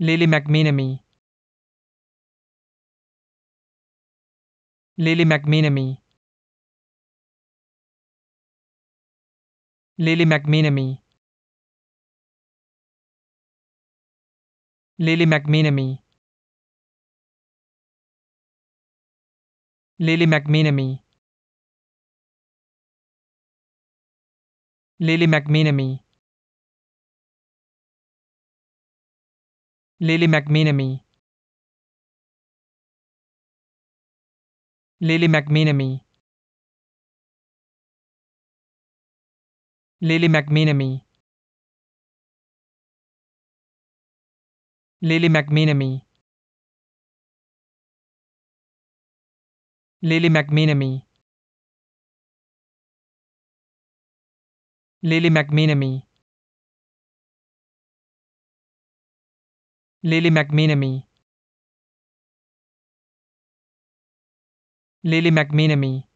Lily McMenemy. Lily McMenemy. Lily McMenemy. Lily McMenemy. Lily McMenemy. Lily McMenemy. Lily McMenemy. Lily McMenemy. Lily McMenemy. Lily McMenemy. Lily McMenemy. Lily McMenemy. Lily McMenemy. Lily McMenemy.